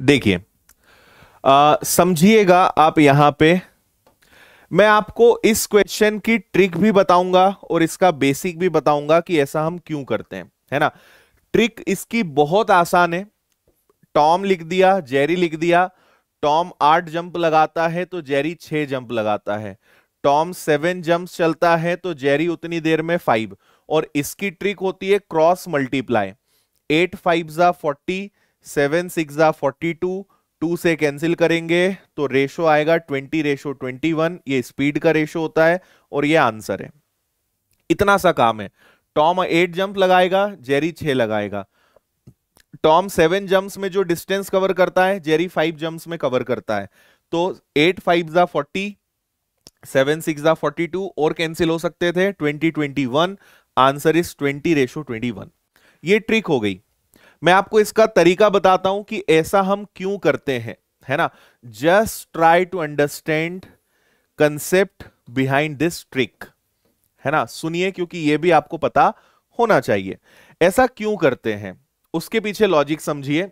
देखिए समझिएगा आप यहां पे मैं आपको इस क्वेश्चन की ट्रिक भी बताऊंगा और इसका बेसिक भी बताऊंगा कि ऐसा हम क्यों करते हैं है ना ट्रिक इसकी बहुत आसान है टॉम लिख दिया जेरी लिख दिया टॉम आठ जंप लगाता है तो जेरी छह जंप लगाता है टॉम सेवन जंप चलता है तो जेरी उतनी देर में फाइव और इसकी ट्रिक होती है क्रॉस मल्टीप्लाई एट फाइव जा फोर्टी सेवन सिक्स आ फोर्टी टू टू से कैंसिल करेंगे तो रेशो आएगा ट्वेंटी रेशो ट्वेंटी वन ये स्पीड का रेशो होता है और ये आंसर है इतना सा काम है टॉम एट जंप लगाएगा जेरी छह लगाएगा टॉम सेवन जंप्स में जो डिस्टेंस कवर करता है जेरी फाइव जंप्स में कवर करता है तो एट फाइव जा फोर्टी सेवन सिक्स जा फोर्टी टू और कैंसिल हो सकते थे twenty twenty one answer is twenty ratio twenty one ये ट्रिक हो गई मैं आपको इसका तरीका बताता हूं कि ऐसा हम क्यों करते हैं है ना just try to understand concept behind this trick है ना सुनिए क्योंकि यह भी आपको पता होना चाहिए ऐसा क्यों करते हैं उसके पीछे लॉजिक समझिए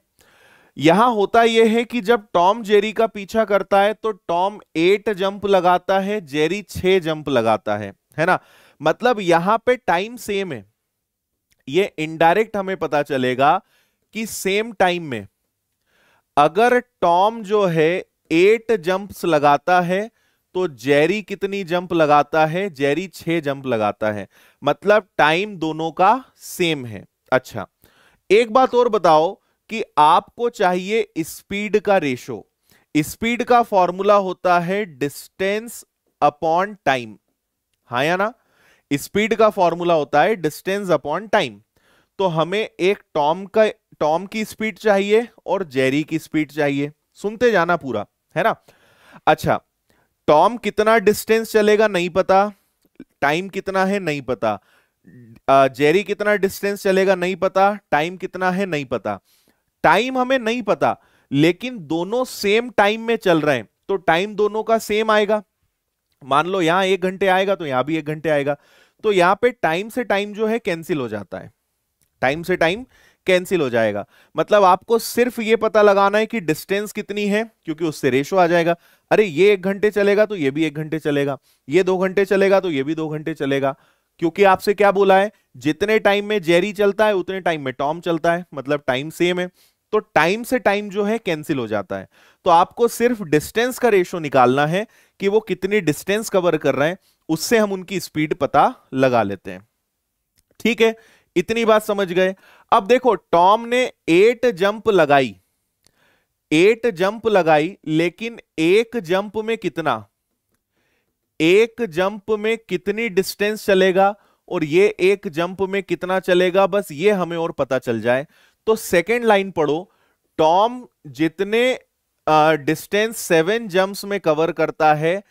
यहां होता यह है कि जब टॉम जेरी का पीछा करता है तो टॉम एट जंप लगाता है जेरी छह जंप लगाता है है ना मतलब यहां पे टाइम सेम है ये इनडायरेक्ट हमें पता चलेगा कि सेम टाइम में अगर टॉम जो है एट जंप्स लगाता है तो जेरी कितनी जंप लगाता है जेरी छह जंप लगाता है मतलब टाइम दोनों का सेम है अच्छा एक बात और बताओ कि आपको चाहिए स्पीड का रेशो स्पीड का फॉर्मूला होता है डिस्टेंस अपॉन टाइम हा या ना स्पीड का फॉर्मूला होता है डिस्टेंस अपॉन टाइम तो हमें एक टॉम का टॉम की स्पीड चाहिए और जेरी की स्पीड चाहिए सुनते जाना पूरा है ना अच्छा टॉम कितना डिस्टेंस चलेगा नहीं पता टाइम कितना है नहीं पता जेरी कितना डिस्टेंस चलेगा नहीं पता टाइम कितना है नहीं पता टाइम हमें नहीं पता लेकिन दोनों सेम टाइम में चल रहे हैं तो टाइम दोनों का सेम आएगा मान लो यहां एक घंटे आएगा तो यहां भी एक घंटे आएगा तो यहां पे टाइम से टाइम जो है कैंसिल हो जाता है टाइम से टाइम कैंसिल हो जाएगा मतलब आपको सिर्फ ये पता लगाना है कि डिस्टेंस कितनी है क्योंकि उससे रेशो आ जाएगा अरे ये एक घंटे चलेगा तो ये भी एक घंटे चलेगा ये दो घंटे चलेगा तो ये भी दो घंटे चलेगा क्योंकि आपसे क्या बोला है जितने टाइम में जेरी चलता है उतने टाइम में टॉम चलता है मतलब टाइम सेम है तो टाइम से टाइम जो है कैंसिल हो जाता है तो आपको सिर्फ डिस्टेंस का रेशो निकालना है कि वो कितनी डिस्टेंस कवर कर रहे हैं उससे हम उनकी स्पीड पता लगा लेते हैं ठीक है इतनी बात समझ गए अब देखो टॉम ने एट जंप लगाई एट जंप लगाई लेकिन एक जंप में कितना एक जंप में कितनी डिस्टेंस चलेगा और ये एक जंप में कितना चलेगा बस ये हमें और पता चल जाए तो सेकेंड लाइन पढ़ो टॉम जितने डिस्टेंस सेवन जंप्स में कवर करता है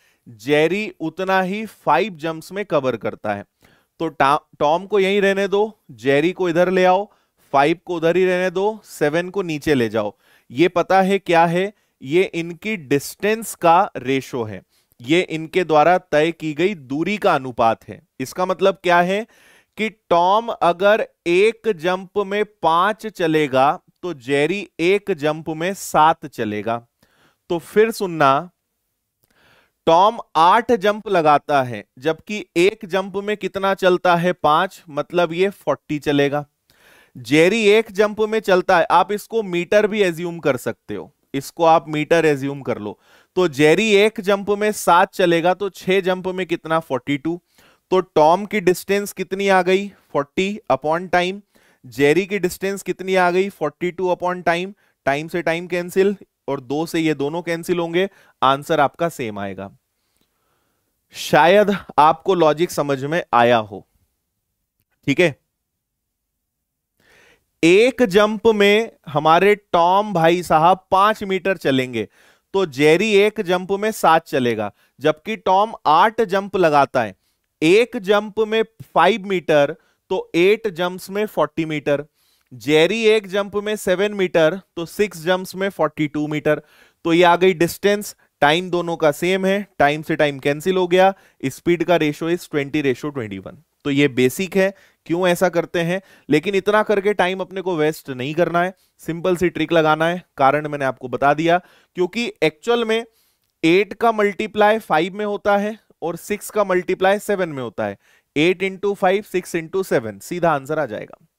जेरी उतना ही फाइव जंप्स में कवर करता है तो टॉम को यहीं रहने दो जेरी को इधर ले आओ फाइव को उधर ही रहने दो सेवन को नीचे ले जाओ ये पता है क्या है ये इनकी डिस्टेंस का रेशो है ये इनके द्वारा तय की गई दूरी का अनुपात है इसका मतलब क्या है कि टॉम अगर एक जंप में पांच चलेगा तो जेरी एक जंप में सात चलेगा तो फिर सुनना टॉम आठ जंप लगाता है जबकि एक जंप में कितना चलता है पांच मतलब ये फोर्टी चलेगा जेरी एक जंप में चलता है आप इसको मीटर भी एज्यूम कर सकते हो इसको आप मीटर एज्यूम कर लो तो जेरी एक जंप में सात चलेगा तो छह जंप में कितना फोर्टी टू तो टॉम की डिस्टेंस कितनी आ गई फोर्टी अपॉन टाइम जेरी की डिस्टेंस कितनी आ गई forty two upon time time से टाइम कैंसिल और दो से ये दोनों कैंसिल होंगे आंसर आपका सेम आएगा शायद आपको लॉजिक समझ में आया हो ठीक है एक जंप में हमारे टॉम भाई साहब पांच मीटर चलेंगे तो जेरी एक जंप में सात चलेगा जबकि टॉम आठ जंप लगाता है एक जंप में फाइव मीटर तो एट जंप्स में फोर्टी मीटर जेरी एक जंप में सेवन मीटर तो सिक्स जंप्स में फोर्टी टू मीटर तो ये आ गई डिस्टेंस टाइम दोनों का सेम है टाइम से टाइम कैंसिल हो गया स्पीड का ratio is twenty ratio twenty one तो ये बेसिक है क्यों ऐसा करते हैं लेकिन इतना करके टाइम अपने को वेस्ट नहीं करना है सिंपल सी ट्रिक लगाना है कारण मैंने आपको बता दिया क्योंकि एक्चुअल में एट का मल्टीप्लाई फाइव में होता है और सिक्स का मल्टीप्लाई सेवन में होता है eight into five six into seven सीधा आंसर आ जाएगा